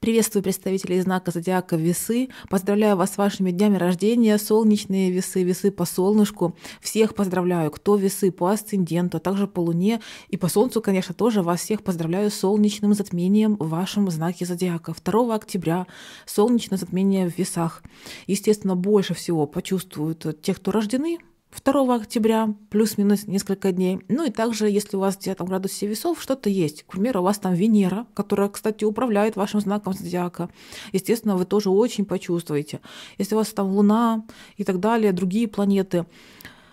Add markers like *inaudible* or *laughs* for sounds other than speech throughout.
Приветствую представителей знака зодиака Весы. Поздравляю вас с вашими днями рождения, солнечные весы, весы по солнышку. Всех поздравляю, кто весы по асценденту, а также по луне и по солнцу, конечно, тоже вас всех поздравляю с солнечным затмением в вашем знаке зодиака. 2 октября солнечное затмение в весах. Естественно, больше всего почувствуют те, кто рождены 2 октября, плюс-минус несколько дней. Ну и также, если у вас в 9 градусе весов что-то есть, к примеру, у вас там Венера, которая, кстати, управляет вашим знаком зодиака, естественно, вы тоже очень почувствуете. Если у вас там Луна и так далее, другие планеты,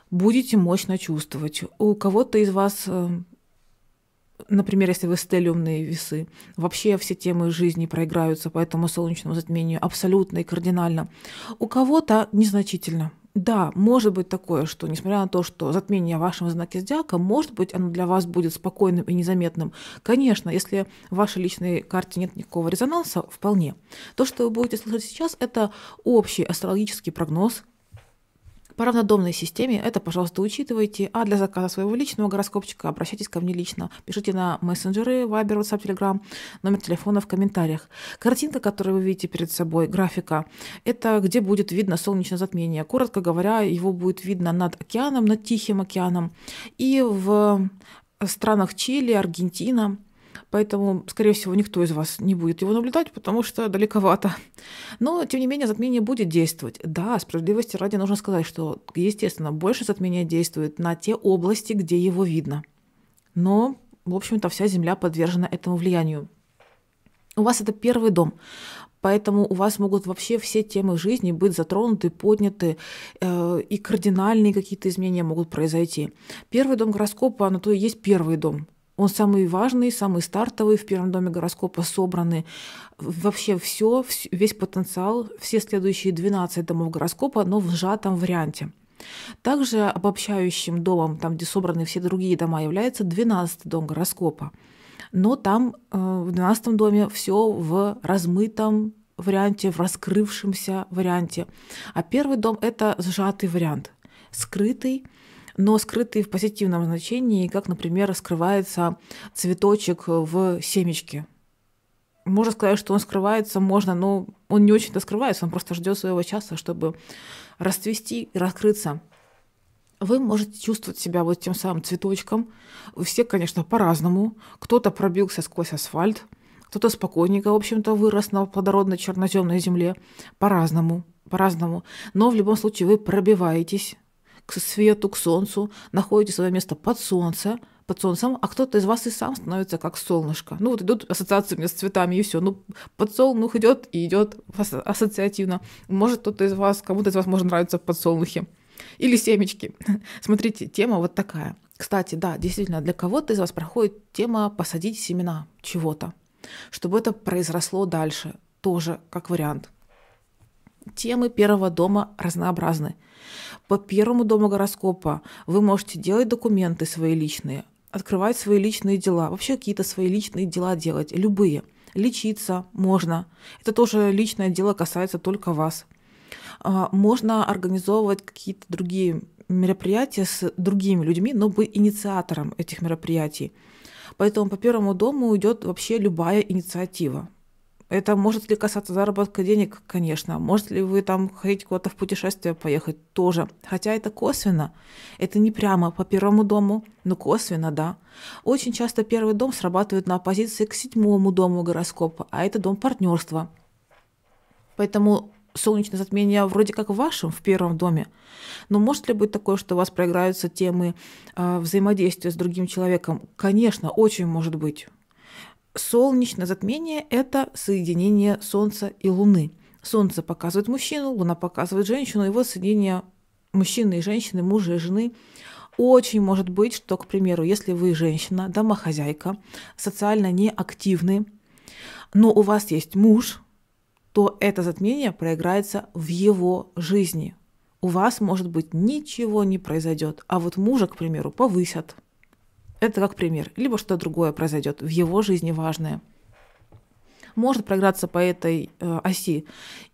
будете мощно чувствовать. У кого-то из вас э, например, если вы стелиумные весы, вообще все темы жизни проиграются по этому солнечному затмению абсолютно и кардинально. У кого-то незначительно – да, может быть такое, что несмотря на то, что затмение в вашем знаке зодиака, может быть, оно для вас будет спокойным и незаметным. Конечно, если в вашей личной карте нет никакого резонанса, вполне. То, что вы будете слышать сейчас, это общий астрологический прогноз по равнодомной системе это, пожалуйста, учитывайте. А для заказа своего личного гороскопчика обращайтесь ко мне лично. Пишите на мессенджеры, Вайбер, WhatsApp, Telegram, номер телефона в комментариях. Картинка, которую вы видите перед собой, графика, это где будет видно солнечное затмение. Коротко говоря, его будет видно над океаном, над Тихим океаном и в странах Чили, Аргентина – Поэтому, скорее всего, никто из вас не будет его наблюдать, потому что далековато. Но, тем не менее, затмение будет действовать. Да, справедливости ради нужно сказать, что, естественно, больше затмения действует на те области, где его видно. Но, в общем-то, вся Земля подвержена этому влиянию. У вас это первый дом. Поэтому у вас могут вообще все темы жизни быть затронуты, подняты, э, и кардинальные какие-то изменения могут произойти. Первый дом гороскопа, на то и есть первый дом. Он самый важный, самый стартовый, в первом доме гороскопа собраны вообще все, весь потенциал, все следующие 12 домов гороскопа, но в сжатом варианте. Также обобщающим домом, там, где собраны все другие дома, является 12 дом гороскопа. Но там э, в 12 доме все в размытом варианте, в раскрывшемся варианте. А первый дом – это сжатый вариант, скрытый, но скрытые в позитивном значении, как, например, скрывается цветочек в семечке. Можно сказать, что он скрывается, можно, но он не очень-то скрывается, он просто ждет своего часа, чтобы расцвести и раскрыться вы можете чувствовать себя вот тем самым цветочком. Все, конечно, по-разному. Кто-то пробился сквозь асфальт, кто-то спокойненько, в общем-то, вырос на плодородной черноземной земле. По-разному, по-разному. Но в любом случае вы пробиваетесь к свету, к солнцу, находите свое место под солнце, под солнцем, а кто-то из вас и сам становится как солнышко. Ну вот идут ассоциации у меня с цветами и все. Ну подсолнух идет и идет ассоциативно. Может кто-то из вас, кому-то из вас может нравиться подсолнухи или семечки. *laughs* Смотрите, тема вот такая. Кстати, да, действительно, для кого-то из вас проходит тема посадить семена чего-то, чтобы это произросло дальше, тоже как вариант. Темы первого дома разнообразны. По первому дому гороскопа вы можете делать документы свои личные, открывать свои личные дела, вообще какие-то свои личные дела делать, любые. Лечиться можно. Это тоже личное дело касается только вас. А, можно организовывать какие-то другие мероприятия с другими людьми, но быть инициатором этих мероприятий. Поэтому по первому дому идет вообще любая инициатива. Это может ли касаться заработка денег? Конечно. Может ли вы там ходить куда-то в путешествие поехать? Тоже. Хотя это косвенно. Это не прямо по первому дому, но косвенно, да. Очень часто первый дом срабатывает на оппозиции к седьмому дому гороскопа, а это дом партнерства. Поэтому солнечное затмение вроде как в вашем, в первом доме. Но может ли быть такое, что у вас проиграются темы э, взаимодействия с другим человеком? Конечно, очень может быть. Солнечное затмение – это соединение Солнца и Луны. Солнце показывает мужчину, Луна показывает женщину, его соединение мужчины и женщины, мужа и жены. Очень может быть, что, к примеру, если вы женщина, домохозяйка, социально неактивны, но у вас есть муж, то это затмение проиграется в его жизни. У вас, может быть, ничего не произойдет, а вот мужа, к примеру, повысят – это как пример. Либо что-то другое произойдет в его жизни важное. Может проиграться по этой э, оси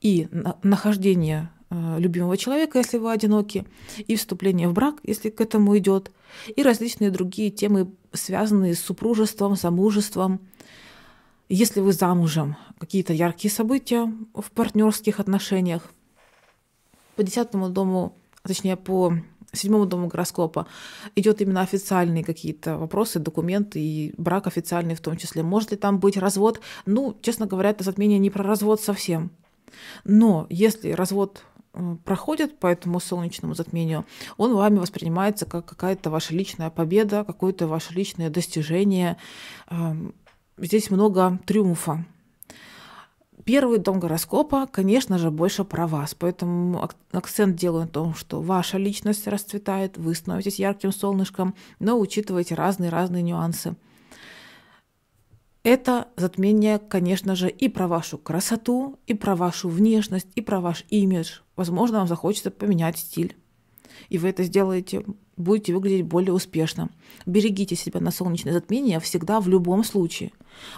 и нахождение э, любимого человека, если вы одиноки, и вступление в брак, если к этому идет, и различные другие темы, связанные с супружеством, замужеством. Если вы замужем, какие-то яркие события в партнерских отношениях. По десятому дому, точнее по седьмому дому гороскопа идет именно официальные какие-то вопросы, документы и брак официальный в том числе. Может ли там быть развод? Ну, честно говоря, это затмение не про развод совсем. Но если развод э, проходит по этому солнечному затмению, он вами воспринимается как какая-то ваша личная победа, какое-то ваше личное достижение. Эм, здесь много триумфа, Первый дом гороскопа, конечно же, больше про вас, поэтому акцент делаю на том, что ваша личность расцветает, вы становитесь ярким солнышком, но учитывайте разные-разные нюансы. Это затмение, конечно же, и про вашу красоту, и про вашу внешность, и про ваш имидж. Возможно, вам захочется поменять стиль и вы это сделаете, будете выглядеть более успешно. Берегите себя на солнечное затмение всегда в любом случае.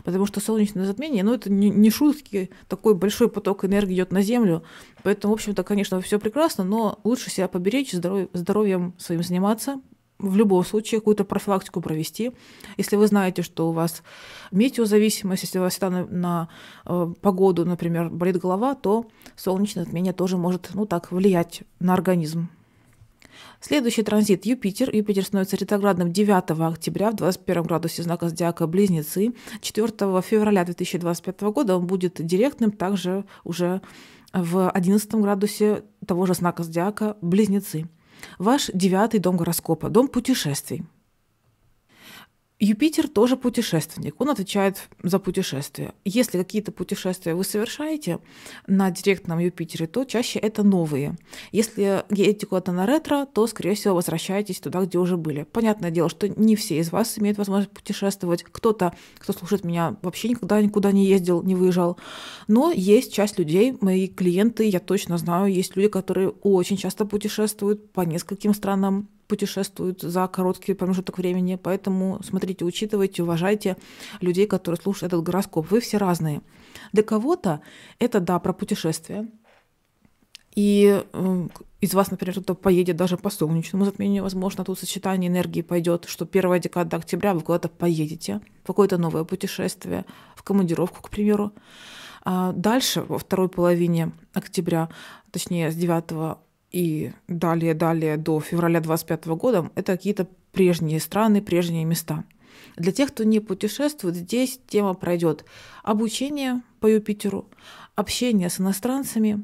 Потому что солнечное затмение, ну это не, не шутки, такой большой поток энергии идет на Землю. Поэтому, в общем-то, конечно, все прекрасно, но лучше себя поберечь, здоров- здоровьем своим заниматься, в любом случае какую-то профилактику провести. Если вы знаете, что у вас метеозависимость, если у вас всегда на, на э, погоду, например, болит голова, то солнечное затмение тоже может ну, так, влиять на организм. Следующий транзит Юпитер. Юпитер становится ретроградным 9 октября в 21 градусе знака зодиака Близнецы. 4 февраля 2025 года он будет директным также уже в 11 градусе того же знака зодиака Близнецы. Ваш девятый дом гороскопа, дом путешествий. Юпитер тоже путешественник, он отвечает за путешествия. Если какие-то путешествия вы совершаете на директном Юпитере, то чаще это новые. Если едете куда-то на ретро, то, скорее всего, возвращаетесь туда, где уже были. Понятное дело, что не все из вас имеют возможность путешествовать. Кто-то, кто слушает меня, вообще никогда никуда не ездил, не выезжал. Но есть часть людей, мои клиенты, я точно знаю, есть люди, которые очень часто путешествуют по нескольким странам путешествуют за короткий промежуток времени. Поэтому смотрите, учитывайте, уважайте людей, которые слушают этот гороскоп. Вы все разные. Для кого-то это, да, про путешествие. И из вас, например, кто-то поедет даже по солнечному затмению, возможно, тут сочетание энергии пойдет, что первая декада октября вы куда-то поедете, в какое-то новое путешествие, в командировку, к примеру. А дальше, во второй половине октября, точнее, с 9 и далее, далее до февраля 25 года, это какие-то прежние страны, прежние места. Для тех, кто не путешествует, здесь тема пройдет обучение по Юпитеру, общение с иностранцами,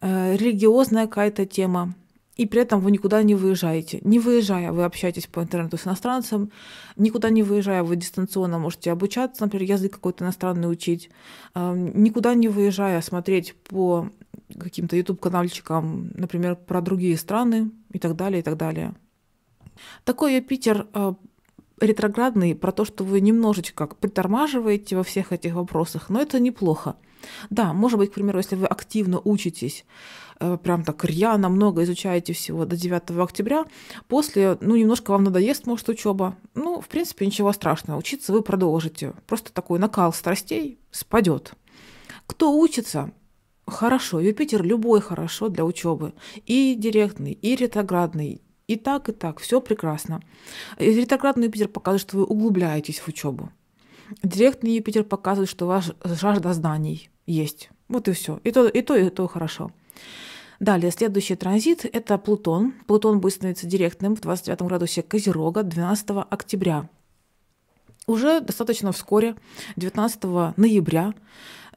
э, религиозная какая-то тема, и при этом вы никуда не выезжаете. Не выезжая, вы общаетесь по интернету с иностранцем, никуда не выезжая, вы дистанционно можете обучаться, например, язык какой-то иностранный учить, э, никуда не выезжая смотреть по каким-то YouTube-канальчикам, например, про другие страны и так далее, и так далее. Такой я Питер э, ретроградный, про то, что вы немножечко притормаживаете во всех этих вопросах, но это неплохо. Да, может быть, к примеру, если вы активно учитесь, э, прям так рьяно много изучаете всего до 9 октября, после, ну, немножко вам надоест, может, учеба. Ну, в принципе, ничего страшного, учиться вы продолжите. Просто такой накал страстей спадет. Кто учится, Хорошо, Юпитер любой хорошо для учебы. И директный, и ретроградный, и так, и так, все прекрасно. Ретроградный Юпитер показывает, что вы углубляетесь в учебу. Директный Юпитер показывает, что ваш вас жажда знаний есть. Вот и все. И то, и то, и то хорошо. Далее, следующий транзит – это Плутон. Плутон будет становиться директным в 29 градусе Козерога 12 октября. Уже достаточно вскоре, 19 ноября,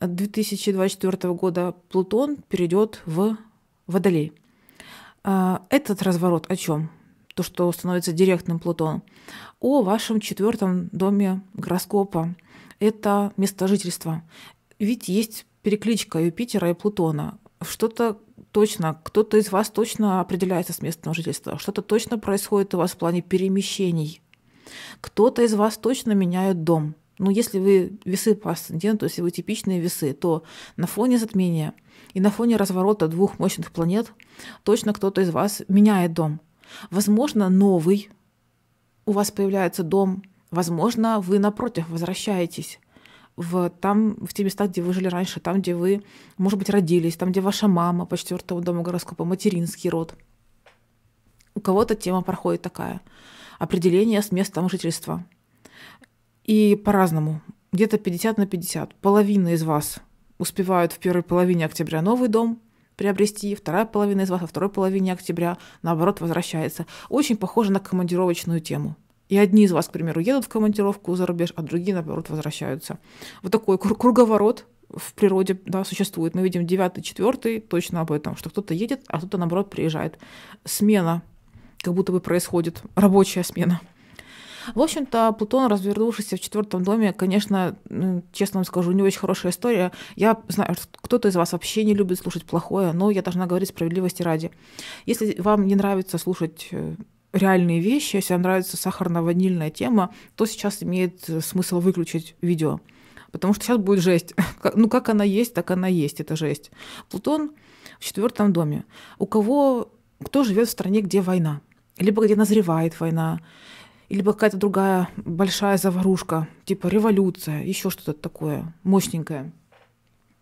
2024 года Плутон перейдет в Водолей. А, этот разворот о чем? То, что становится директным Плутон. О вашем четвертом доме гороскопа. Это место жительства. Ведь есть перекличка Юпитера и Плутона. Что-то точно, кто-то из вас точно определяется с местом жительства, что-то точно происходит у вас в плане перемещений. Кто-то из вас точно меняет дом. Ну, если вы весы по асценденту, если вы типичные весы, то на фоне затмения и на фоне разворота двух мощных планет точно кто-то из вас меняет дом. Возможно, новый у вас появляется дом, возможно, вы напротив возвращаетесь в, там, в те места, где вы жили раньше, там, где вы, может быть, родились, там, где ваша мама по четвертому дому гороскопа, материнский род. У кого-то тема проходит такая. Определение с местом жительства. И по-разному. Где-то 50 на 50. Половина из вас успевают в первой половине октября новый дом приобрести, вторая половина из вас во второй половине октября, наоборот, возвращается. Очень похоже на командировочную тему. И одни из вас, к примеру, едут в командировку за рубеж, а другие, наоборот, возвращаются. Вот такой круговорот в природе да, существует. Мы видим 9 4 точно об этом, что кто-то едет, а кто-то, наоборот, приезжает. Смена как будто бы происходит, рабочая смена – в общем-то, Плутон, развернувшийся в четвертом доме, конечно, ну, честно вам скажу, у него очень хорошая история. Я знаю, кто-то из вас вообще не любит слушать плохое, но я должна говорить справедливости ради. Если вам не нравится слушать э, реальные вещи, если вам нравится сахарно-ванильная тема, то сейчас имеет э, смысл выключить видео. Потому что сейчас будет жесть. *laughs* Ну, как она есть, так она есть, это жесть. Плутон в четвертом доме. У кого, кто живет в стране, где война, либо где назревает война, или какая-то другая большая заварушка, типа революция, еще что-то такое мощненькое.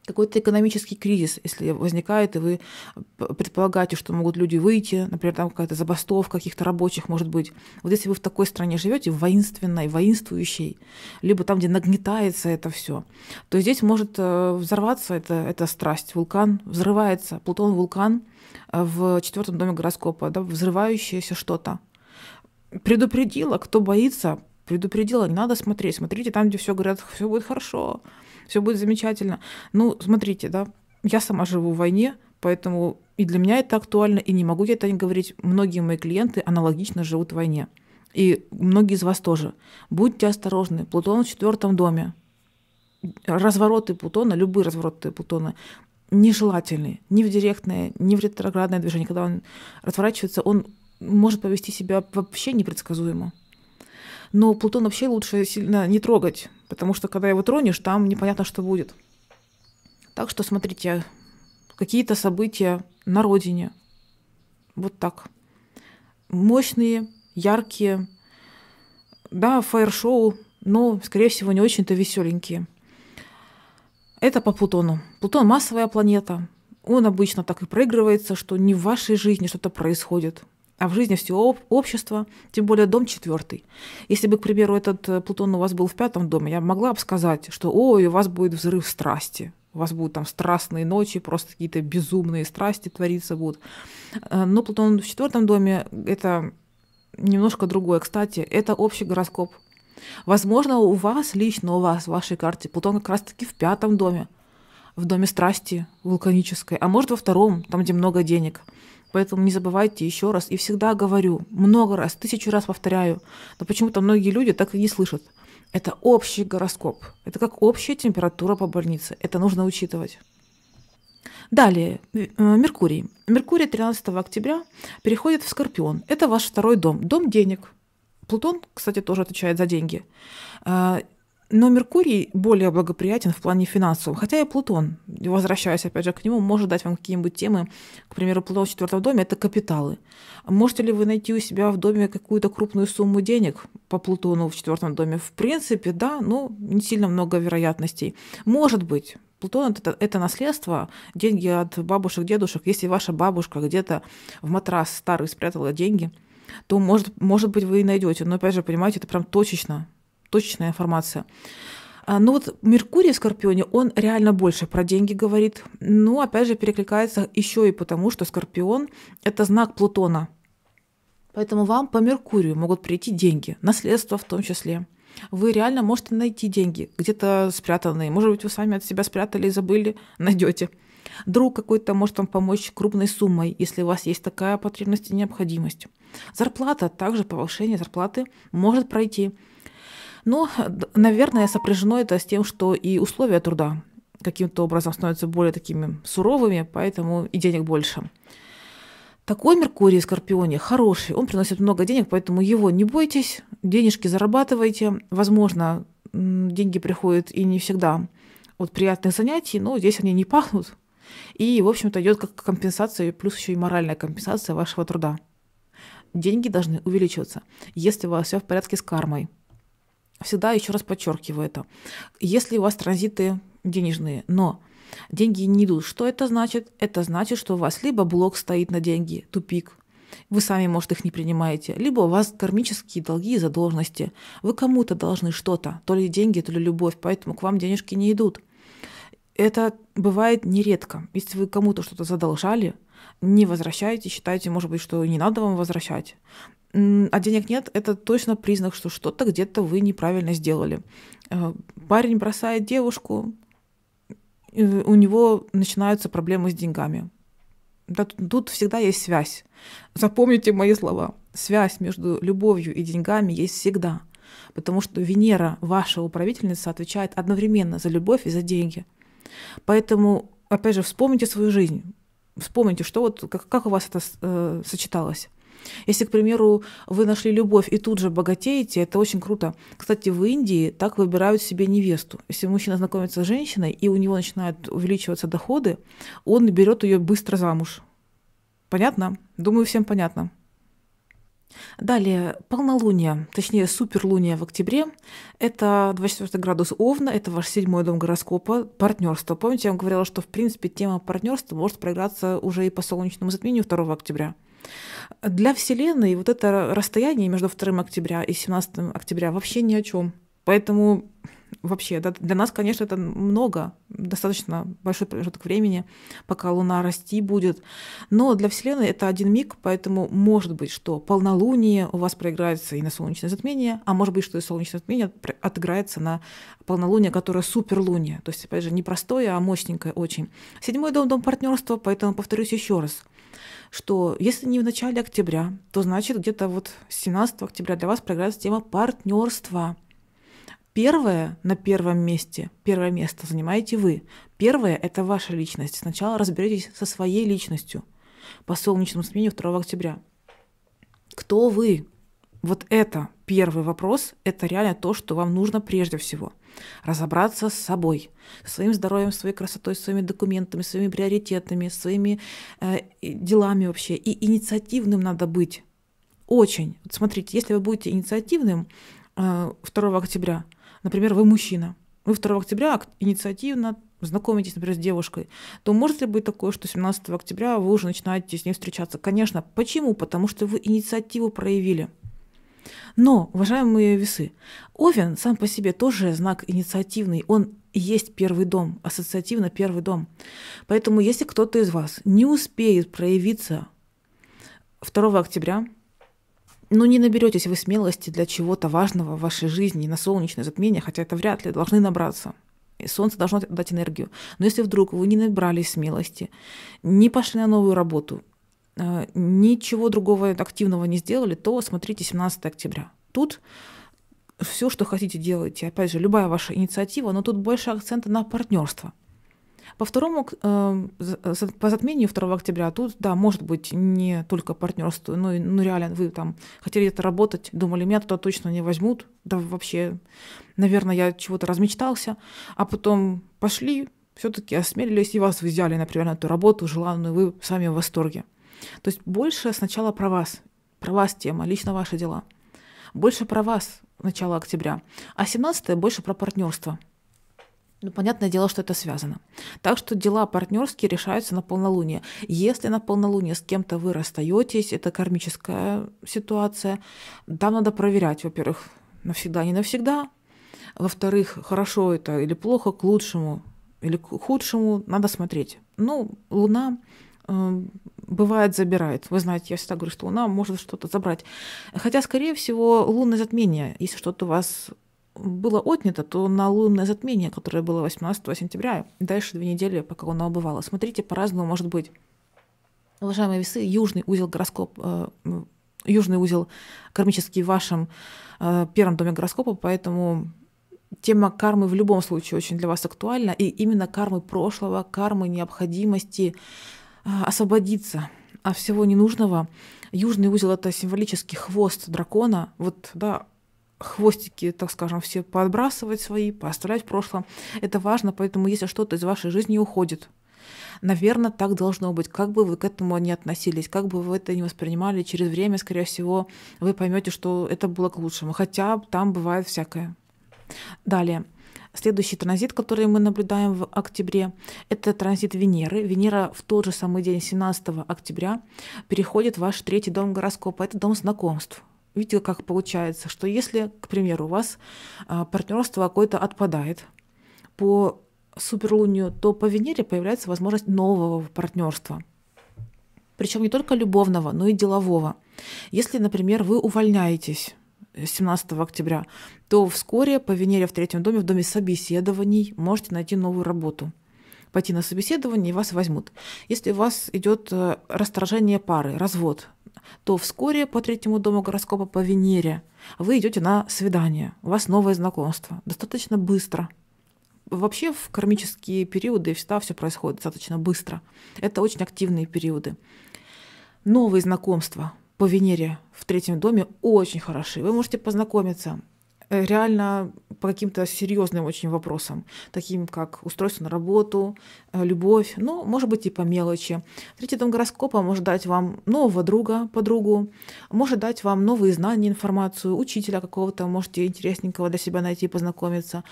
Какой-то экономический кризис, если возникает, и вы э, предполагаете, что могут люди выйти, например, там какая-то забастовка каких-то рабочих, может быть. Вот если вы в такой стране живете, воинственной, воинствующей, либо там, где нагнетается это все, то здесь может э, взорваться эта, эта страсть. Вулкан взрывается, Плутон-вулкан э, в четвертом доме гороскопа, да, взрывающееся что-то предупредила, кто боится, предупредила, не надо смотреть, смотрите там, где все говорят, все будет хорошо, все будет замечательно. Ну, смотрите, да, я сама живу в войне, поэтому и для меня это актуально, и не могу я это не говорить. Многие мои клиенты аналогично живут в войне. И многие из вас тоже. Будьте осторожны. Плутон в четвертом доме. Развороты Плутона, любые развороты Плутона, нежелательные. Ни в директное, ни в ретроградное движение. Когда он разворачивается, он может повести себя вообще непредсказуемо. Но Плутон вообще лучше сильно не трогать, потому что когда его тронешь, там непонятно, что будет. Так что смотрите, какие-то события на родине. Вот так. Мощные, яркие. Да, фаер-шоу, но, скорее всего, не очень-то веселенькие. Это по Плутону. Плутон – массовая планета. Он обычно так и проигрывается, что не в вашей жизни что-то происходит а в жизни все общество, тем более дом четвертый. Если бы, к примеру, этот э, Плутон у вас был в пятом доме, я могла бы сказать, что ой, у вас будет взрыв страсти, у вас будут там страстные ночи, просто какие-то безумные страсти твориться будут. Э, но Плутон в четвертом доме это немножко другое. Кстати, это общий гороскоп. Возможно, у вас лично, у вас, в вашей карте Плутон как раз-таки в пятом доме в Доме страсти вулканической, а может во втором, там, где много денег. Поэтому не забывайте еще раз. И всегда говорю, много раз, тысячу раз повторяю. Но почему-то многие люди так и не слышат. Это общий гороскоп. Это как общая температура по больнице. Это нужно учитывать. Далее, э, Меркурий. Меркурий 13 октября переходит в Скорпион. Это ваш второй дом. Дом денег. Плутон, кстати, тоже отвечает за деньги. Э, но Меркурий более благоприятен в плане финансов, хотя и Плутон, возвращаясь опять же к нему, может дать вам какие-нибудь темы, к примеру, Плутон в четвертом доме – это капиталы. Можете ли вы найти у себя в доме какую-то крупную сумму денег по Плутону в четвертом доме? В принципе, да, но не сильно много вероятностей. Может быть, Плутон это, это наследство, деньги от бабушек, дедушек. Если ваша бабушка где-то в матрас старый спрятала деньги, то, может, может быть, вы и найдете. Но, опять же, понимаете, это прям точечно точечная информация. А, Но ну вот Меркурий в Скорпионе, он реально больше про деньги говорит. Но ну, опять же перекликается еще и потому, что Скорпион – это знак Плутона. Поэтому вам по Меркурию могут прийти деньги, наследство в том числе. Вы реально можете найти деньги, где-то спрятанные. Может быть, вы сами от себя спрятали и забыли, *laughs* найдете. Друг какой-то может вам помочь крупной суммой, если у вас есть такая потребность и необходимость. Зарплата, также повышение зарплаты может пройти. Но, наверное, сопряжено это с тем, что и условия труда каким-то образом становятся более такими суровыми, поэтому и денег больше. Такой Меркурий в Скорпионе хороший, он приносит много денег, поэтому его не бойтесь, денежки зарабатывайте. Возможно, деньги приходят и не всегда от приятных занятий, но здесь они не пахнут. И, в общем-то, идет как компенсация, плюс еще и моральная компенсация вашего труда. Деньги должны увеличиваться, если у вас все в порядке с кармой – всегда еще раз подчеркиваю это. Если у вас транзиты денежные, но деньги не идут, что это значит? Это значит, что у вас либо блок стоит на деньги, тупик, вы сами, может, их не принимаете, либо у вас кармические долги и задолженности. Вы кому-то должны что-то, то ли деньги, то ли любовь, поэтому к вам денежки не идут. Это бывает нередко. Если вы кому-то что-то задолжали, не возвращаете, считаете, может быть, что не надо вам возвращать а денег нет, это точно признак, что что-то где-то вы неправильно сделали. Э, парень бросает девушку, у него начинаются проблемы с деньгами. тут всегда есть связь. Запомните мои слова. Связь между любовью и деньгами есть всегда. Потому что Венера, ваша управительница, отвечает одновременно за любовь и за деньги. Поэтому, опять же, вспомните свою жизнь. Вспомните, что вот, как, как у вас это э, сочеталось. Если, к примеру, вы нашли любовь и тут же богатеете, это очень круто. Кстати, в Индии так выбирают себе невесту. Если мужчина знакомится с женщиной, и у него начинают увеличиваться доходы, он берет ее быстро замуж. Понятно? Думаю, всем понятно. Далее, полнолуние, точнее суперлуние в октябре. Это 24 градус Овна, это ваш седьмой дом гороскопа, партнерство. Помните, я вам говорила, что в принципе тема партнерства может проиграться уже и по солнечному затмению 2 октября. Для Вселенной вот это расстояние между 2 октября и 17 октября вообще ни о чем. Поэтому вообще, да, для нас, конечно, это много, достаточно большой промежуток времени, пока Луна расти будет. Но для Вселенной это один миг, поэтому может быть, что полнолуние у вас проиграется и на солнечное затмение, а может быть, что и солнечное затмение отыграется на полнолуние, которое суперлуние. То есть, опять же, не простое, а мощненькое очень. Седьмой дом – дом партнерства, поэтому повторюсь еще раз что если не в начале октября, то значит где-то вот 17 октября для вас проиграется тема партнерства – Первое на первом месте, первое место занимаете вы. Первое – это ваша личность. Сначала разберитесь со своей личностью по солнечному смене 2 октября. Кто вы? Вот это первый вопрос, это реально то, что вам нужно прежде всего. Разобраться с собой, своим здоровьем, своей красотой, своими документами, своими приоритетами, своими э, делами вообще. И инициативным надо быть. Очень. Вот смотрите, если вы будете инициативным э, 2 октября – например, вы мужчина, вы 2 октября инициативно знакомитесь, например, с девушкой, то может ли быть такое, что 17 октября вы уже начинаете с ней встречаться? Конечно. Почему? Потому что вы инициативу проявили. Но, уважаемые весы, Овен сам по себе тоже знак инициативный. Он есть первый дом, ассоциативно первый дом. Поэтому если кто-то из вас не успеет проявиться 2 октября, ну, не наберетесь вы смелости для чего-то важного в вашей жизни на солнечное затмение, хотя это вряд ли, должны набраться. И солнце должно дать энергию. Но если вдруг вы не набрали смелости, не пошли на новую работу, э, ничего другого активного не сделали, то смотрите 17 октября. Тут все, что хотите, делайте. Опять же, любая ваша инициатива, но тут больше акцента на партнерство. По второму, эм, э, по затмению 2 октября, а тут, да, может быть, не только партнерство, но и, ну, реально, вы там хотели это работать, думали, меня туда точно не возьмут, да вообще, наверное, я чего-то размечтался, а потом пошли, все-таки осмелились, и вас взяли, например, на эту работу желанную, вы сами в восторге. То есть больше сначала про вас, про вас тема, лично ваши дела. Больше про вас начало октября. А 17 больше про партнерство – ну, понятное дело, что это связано. Так что дела партнерские решаются на полнолуние. Если на полнолуние с кем-то вы расстаетесь, это кармическая ситуация, там надо проверять, во-первых, навсегда, не навсегда. Во-вторых, хорошо это или плохо, к лучшему или к худшему, надо смотреть. Ну, Луна э, бывает забирает. Вы знаете, я всегда говорю, что Луна может что-то забрать. Хотя, скорее всего, лунное затмение, если что-то у вас было отнято, то на лунное затмение, которое было 18 сентября, дальше две недели, пока оно обывало. Смотрите, по-разному может быть. Уважаемые весы, южный узел гороскоп, э, южный узел кармический в вашем э, первом доме гороскопа, поэтому тема кармы в любом случае очень для вас актуальна, и именно кармы прошлого, кармы необходимости э, освободиться от всего ненужного. Южный узел — это символический хвост дракона. Вот, да, хвостики, так скажем, все подбрасывать свои, поставлять в прошлом. Это важно, поэтому если что-то из вашей жизни уходит, наверное, так должно быть. Как бы вы к этому не относились, как бы вы это не воспринимали, через время, скорее всего, вы поймете, что это было к лучшему. Хотя там бывает всякое. Далее. Следующий транзит, который мы наблюдаем в октябре, это транзит Венеры. Венера в тот же самый день, 17 октября, переходит в ваш третий дом гороскопа. Это дом знакомств видела, как получается, что если, к примеру, у вас а, партнерство какое-то отпадает по суперлунию, то по Венере появляется возможность нового партнерства. Причем не только любовного, но и делового. Если, например, вы увольняетесь 17 октября, то вскоре по Венере в третьем доме, в доме собеседований, можете найти новую работу пойти на собеседование, и вас возьмут. Если у вас идет э, расторжение пары, развод, то вскоре по третьему дому гороскопа по Венере вы идете на свидание, у вас новое знакомство, достаточно быстро. Вообще в кармические периоды всегда все происходит достаточно быстро. Это очень активные периоды. Новые знакомства по Венере в третьем доме очень хороши. Вы можете познакомиться Э, реально по каким-то серьезным очень вопросам, таким как устройство на работу, э, любовь, ну, может быть, и по мелочи. Третий дом гороскопа может дать вам нового друга, подругу, может дать вам новые знания, информацию, учителя какого-то, можете интересненького для себя найти, познакомиться.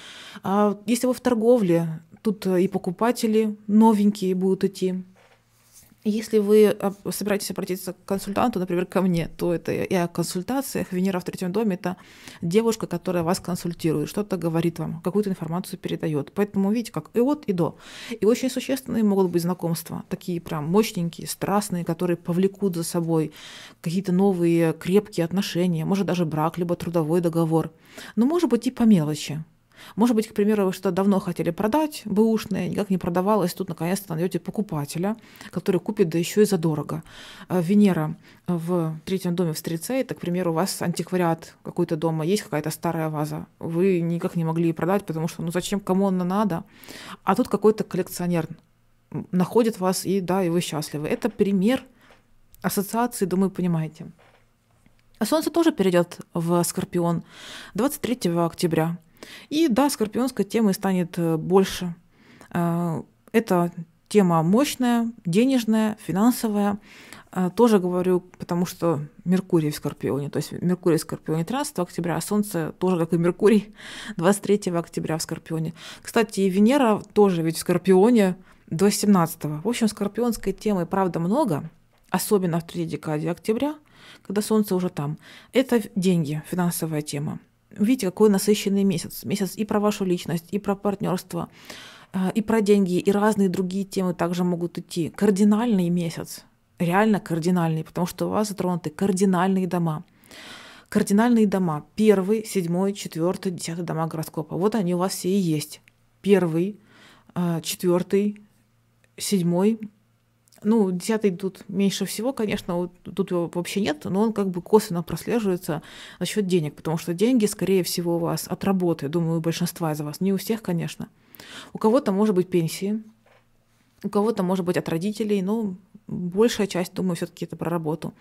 А если вы в торговле, тут и покупатели новенькие будут идти, если вы а, собираетесь обратиться к консультанту, например, ко мне, то это и о консультациях. Венера в третьем доме – это девушка, которая вас консультирует, что-то говорит вам, какую-то информацию передает. Поэтому видите, как и от, и до. И очень существенные могут быть знакомства, такие прям мощненькие, страстные, которые повлекут за собой какие-то новые крепкие отношения, может даже брак, либо трудовой договор. Но может быть и по мелочи. Может быть, к примеру, вы что-то давно хотели продать, бэушное, никак не продавалось, тут наконец-то найдете покупателя, который купит, да еще и задорого. Э, Венера в третьем доме в Стрельце, это, к примеру, у вас антиквариат какой-то дома, есть какая-то старая ваза, вы никак не могли ее продать, потому что ну зачем, кому она надо? А тут какой-то коллекционер находит вас, и да, и вы счастливы. Это пример ассоциации, думаю, понимаете. А солнце тоже перейдет в Скорпион 23 октября. И да, скорпионской темы станет э, больше. Э, Это тема мощная, денежная, финансовая. Э, тоже говорю, потому что Меркурий в Скорпионе, то есть Меркурий в Скорпионе 13 октября, а Солнце тоже, как и Меркурий, 23 *laughs* октября в Скорпионе. Кстати, и Венера тоже ведь в Скорпионе до 17. В общем, скорпионской темы, правда, много, особенно в 3 декаде октября, когда Солнце уже там. Это деньги, финансовая тема. Видите, какой насыщенный месяц. Месяц и про вашу личность, и про партнерство, э, и про деньги, и разные другие темы также могут идти. Кардинальный месяц, реально кардинальный, потому что у вас затронуты кардинальные дома. Кардинальные дома. Первый, седьмой, четвертый, десятый дома гороскопа. Вот они у вас все и есть. Первый, э, четвертый, седьмой, ну, десятый тут меньше всего, конечно, вот тут его вообще нет, но он как бы косвенно прослеживается за счет денег, потому что деньги, скорее всего, у вас от работы, думаю, у большинства из вас, не у всех, конечно. У кого-то, может быть, пенсии, у кого-то, может быть, от родителей, но большая часть, думаю, все таки это про работу.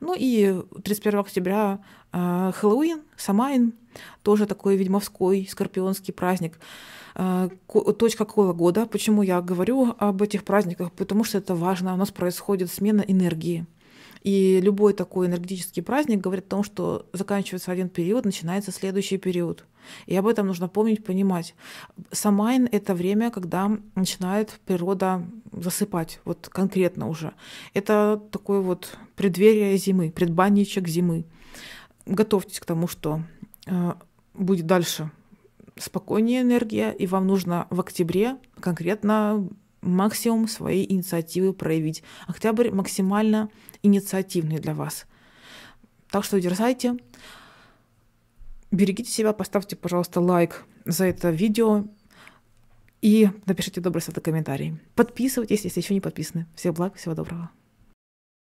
Ну и 31 октября э, Хэллоуин, Самайн, тоже такой ведьмовской, скорпионский праздник – а, точка какого года. Почему я говорю об этих праздниках? Потому что это важно. У нас происходит смена энергии. И любой такой энергетический праздник говорит о том, что заканчивается один период, начинается следующий период. И об этом нужно помнить, понимать. Самайн — это время, когда начинает природа засыпать, вот конкретно уже. Это такое вот преддверие зимы, предбанничек зимы. Готовьтесь к тому, что а, будет дальше спокойнее энергия, и вам нужно в октябре конкретно максимум своей инициативы проявить. Октябрь максимально инициативный для вас. Так что дерзайте. Берегите себя, поставьте, пожалуйста, лайк за это видео и напишите добрый совет комментарий. Подписывайтесь, если еще не подписаны. Всех благ, всего доброго.